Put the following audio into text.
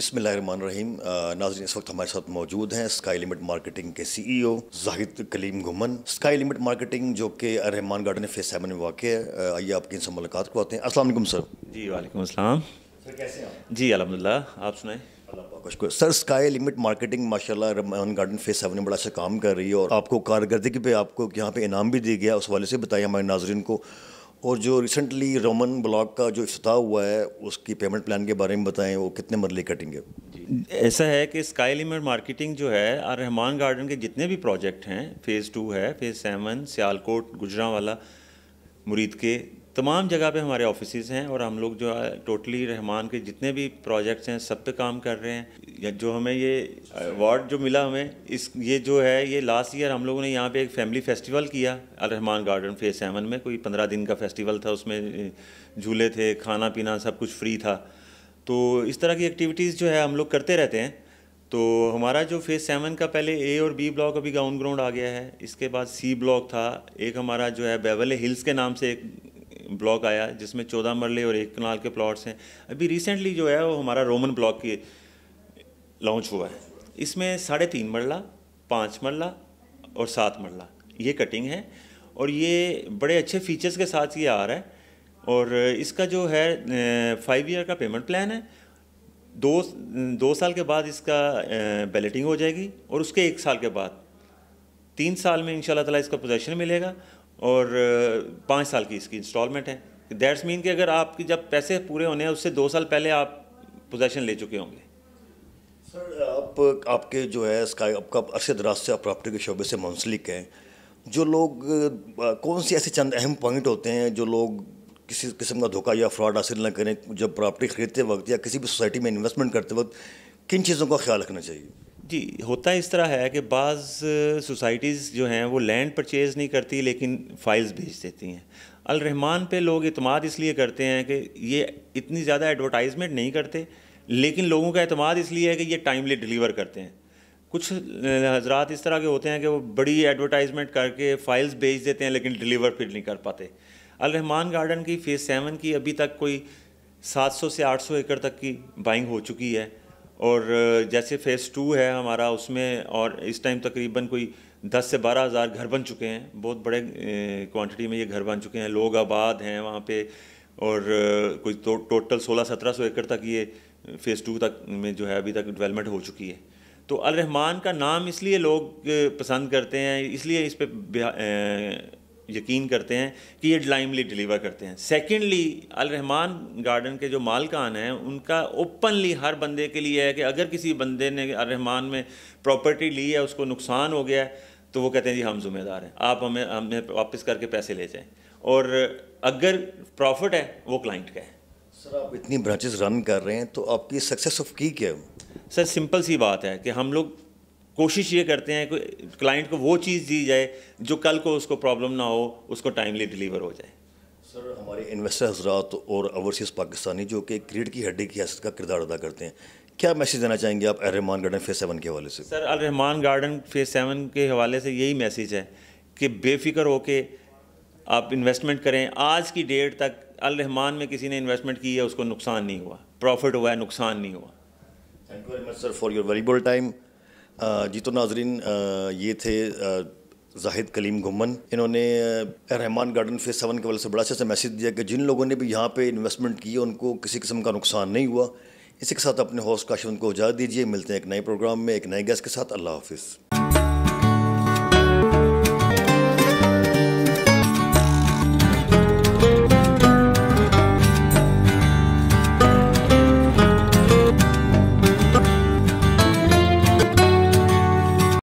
बिसमिल रहीम नाजरीन इस वक्त हमारे साथ मौजूद हैं स्काई लिमिट मार्केटिंग के CEO e Zahid Kaleem Ghuman sky limit marketing जो कि रहमान गार्डन फेस सेवन में वाक़ है आइए आपकी इनसे मुलाकात करवाते हैं असलम सर जी वालेकुम असलम सर कैसे हैं जी अलहमदिल्ला आप सुनाएं सर स्काई लिमिट मार्केटिंग माशाल्लाह रमान गार्डन फेस सेवन में बड़ा अच्छा काम कर रही है और आपको कारकर्दगी पे आपको यहाँ पे इनाम भी दिया गया उस वाले से बताइए हमारे नाजरन को और जो रिसेंटली रोमन ब्लॉक का जो इफ्त हुआ है उसकी पेमेंट प्लान के बारे में बताएं वो कितने मरले कटेंगे ऐसा है कि स्काई लिमिट मार्केटिंग जो है और रहमान गार्डन के जितने भी प्रोजेक्ट हैं फ़ेज़ टू है phase seven Sialkot Gujranwala Muridke तमाम जगह पे हमारे ऑफिस हैं और हम लोग जो है टोटली रहमान के जितने भी प्रोजेक्ट्स हैं सब पे काम कर रहे हैं जो हमें ये अवार्ड जो मिला हमें इस ये जो है ये लास्ट ईयर हम लोगों ने यहाँ पे एक फैमिली फेस्टिवल किया Al Rahman garden phase seven में कोई पंद्रह दिन का फेस्टिवल था उसमें झूले थे खाना पीना सब कुछ फ्री था तो इस तरह की एक्टिविटीज़ जो है हम लोग करते रहते हैं तो हमारा जो फेज़ सेवन का पहले ए और बी ब्लॉक अभी गाउन ग्राउंड आ गया है इसके बाद सी ब्लॉक था एक हमारा जो है बेवले हिल्स के नाम से एक ब्लॉक आया जिसमें चौदह मरले और एक कनाल के प्लॉट्स हैं अभी रिसेंटली जो है वो हमारा रोमन ब्लॉक की लॉन्च हुआ है इसमें साढ़े तीन मरला पाँच मरला और सात मरला ये कटिंग है और ये बड़े अच्छे फीचर्स के साथ ये आ रहा है और इसका जो है फाइव ईयर का पेमेंट प्लान है दो दो साल के बाद इसका बैलेटिंग हो जाएगी और उसके एक साल के बाद तीन साल में इन ताला इसका पोजेशन मिलेगा और पाँच साल की इसकी इंस्टॉलमेंट है दैट्स मीन कि अगर आपकी जब पैसे पूरे होने हैं उससे दो साल पहले आप पोजेशन ले चुके होंगे सर आप आपके जो है स्काई आपका अरशद राज से आप प्रॉपर्टी के शोबे से मुंसलिक हैं जो लोग कौन से ऐसे चंद अहम पॉइंट होते हैं जो लोग किसी किस्म का धोखा या फ्रॉड हासिल ना करें जब प्रॉपर्टी ख़रीदते वक्त या किसी भी सोसाइटी में इन्वेस्टमेंट करते वक्त किन चीज़ों का ख्याल रखना चाहिए जी होता इस तरह है कि बाज़ सोसाइटीज़ uh, जो हैं वो लैंड परचेज़ नहीं करती लेकिन फाइल्स भेज देती हैं अलरहमान पे लोग इतमाद इसलिए करते हैं कि ये इतनी ज़्यादा एडवर्टाइजमेंट नहीं करते लेकिन लोगों का अतमाद इसलिए है कि ये टाइमली डिलीवर करते हैं कुछ हजरात इस तरह के होते हैं कि वो बड़ी एडवर्टाइजमेंट करके फ़ाइल्स भेज देते हैं लेकिन डिलीवर फिर नहीं कर पाते अलरहमान गार्डन की फ़ेज़ सेवन की अभी तक कोई 700 से 800 एकड़ तक की बाइंग हो चुकी है और जैसे फ़ेज़ टू है हमारा उसमें और इस टाइम तकरीबन कोई दस से बारह हज़ार घर बन चुके हैं बहुत बड़े क्वांटिटी में ये घर बन चुके हैं लोग आबाद हैं वहाँ पे और कोई तो, टोटल सोलह सत्रह सौ एकड़ तक ये फ़ेज़ टू तक में जो है अभी तक डेवलपमेंट हो चुकी है तो अलरहमान का नाम इसलिए लोग पसंद करते हैं इसलिए इस पर यकीन करते हैं कि ये डाइमली डिलीवर करते हैं सेकेंडली अलरहमान गार्डन के जो मालकान हैं उनका ओपनली हर बंदे के लिए है कि अगर किसी बंदे ने अलरहमान में प्रॉपर्टी ली है उसको नुकसान हो गया है तो वो कहते हैं जी हम ज़िम्मेदार हैं आप हमें हमें वापस करके पैसे ले जाएं और अगर प्रॉफिट है वो क्लाइंट का है सर आप इतनी ब्रांचेस रन कर रहे हैं तो आपकी सक्सेस ऑफ की क्या सर सिंपल सी बात है कि हम लोग कोशिश ये करते हैं कि क्लाइंट को वो चीज़ दी जाए जो कल को उसको प्रॉब्लम ना हो उसको टाइमली डिलीवर हो जाए सर हमारे इन्वेस्टर हजरात और ओवरसीज़ पाकिस्तानी जो कि क्रिकेट की हड्डी की हैसियत का किरदार अदा करते हैं क्या मैसेज देना चाहेंगे आप अरहमान गार्डन फेज़ सेवन के हवाले से sir Arrahman garden phase seven के हवाले से यही मैसेज है कि बेफिक्र होकर आप इन्वेस्टमेंट करें आज की डेट तक अल रहमान में किसी ने इन्वेस्टमेंट की है उसको नुकसान नहीं हुआ प्रॉफिट हुआ है नुकसान नहीं हुआ thank you very much sir for your valuable time जी तो नाजरीन uh, ये थे uh, जाहिद कलीम घुमन इन्होंने uh, Rahman garden phase seven के वाले से बड़ा अच्छा मैसेज दिया कि जिन लोगों ने भी यहाँ पे इन्वेस्टमेंट की उनको किसी किस्म का नुकसान नहीं हुआ इसी के साथ अपने हौस काशिफ को उजा दीजिए मिलते हैं एक नए प्रोग्राम में एक नए गैस के साथ अल्लाह हाफिज़